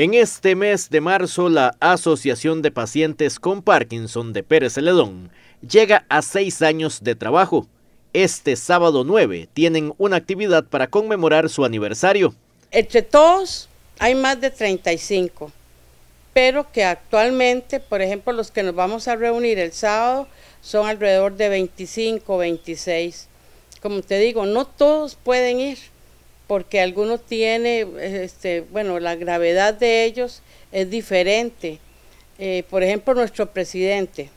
En este mes de marzo, la Asociación de Pacientes con Parkinson de Pérez Celedón llega a seis años de trabajo. Este sábado 9 tienen una actividad para conmemorar su aniversario. Entre todos hay más de 35, pero que actualmente, por ejemplo, los que nos vamos a reunir el sábado son alrededor de 25, 26. Como te digo, no todos pueden ir porque algunos tienen, este, bueno, la gravedad de ellos es diferente. Eh, por ejemplo, nuestro presidente,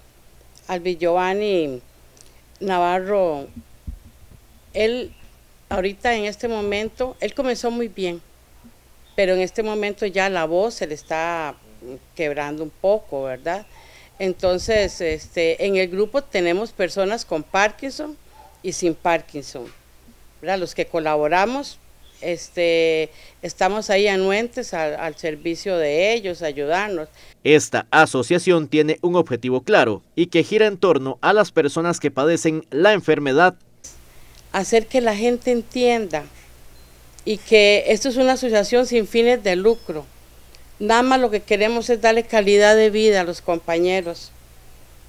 Albi Giovanni Navarro, él ahorita en este momento, él comenzó muy bien, pero en este momento ya la voz se le está quebrando un poco, ¿verdad? Entonces, este, en el grupo tenemos personas con Parkinson y sin Parkinson. ¿verdad? Los que colaboramos este, estamos ahí anuentes al, al, servicio de ellos, ayudarnos. Esta asociación tiene un objetivo claro y que gira en torno a las personas que padecen la enfermedad. Hacer que la gente entienda y que esto es una asociación sin fines de lucro. Nada más lo que queremos es darle calidad de vida a los compañeros,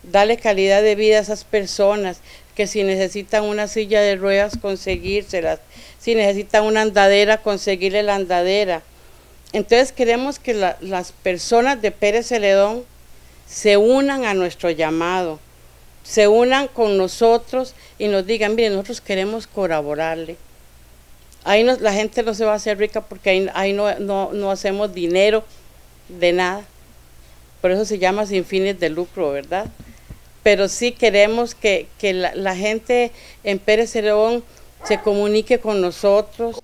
darle calidad de vida a esas personas, que si necesitan una silla de ruedas, conseguírselas, si necesitan una andadera, conseguirle la andadera. Entonces queremos que las personas de Pérez Celedón se unan a nuestro llamado, se unan con nosotros y nos digan, miren, nosotros queremos colaborarle. Ahí la gente no se va a hacer rica porque ahí, no hacemos dinero de nada. Por eso se llama sin fines de lucro, ¿verdad? pero sí queremos que, la, gente en Pérez león se comunique con nosotros.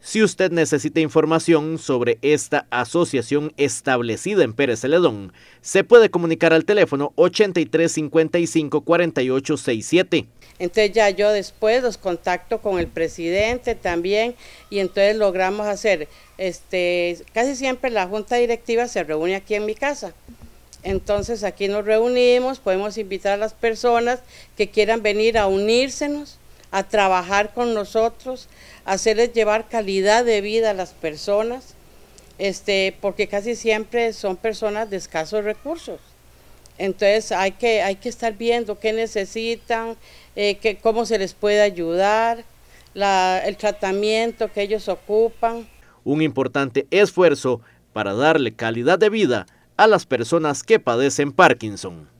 Si usted necesita información sobre esta asociación establecida en Pérez Celedón, se puede comunicar al teléfono 83 55 Entonces ya yo después los contacto con el presidente también y entonces logramos hacer, este, casi siempre la junta directiva se reúne aquí en mi casa. Entonces aquí nos reunimos, podemos invitar a las personas que quieran venir a unírsenos, a trabajar con nosotros, hacerles llevar calidad de vida a las personas, este, porque casi siempre son personas de escasos recursos. Entonces hay que, estar viendo qué necesitan, eh, cómo se les puede ayudar, el tratamiento que ellos ocupan. Un importante esfuerzo para darle calidad de vida a las personas que padecen Parkinson.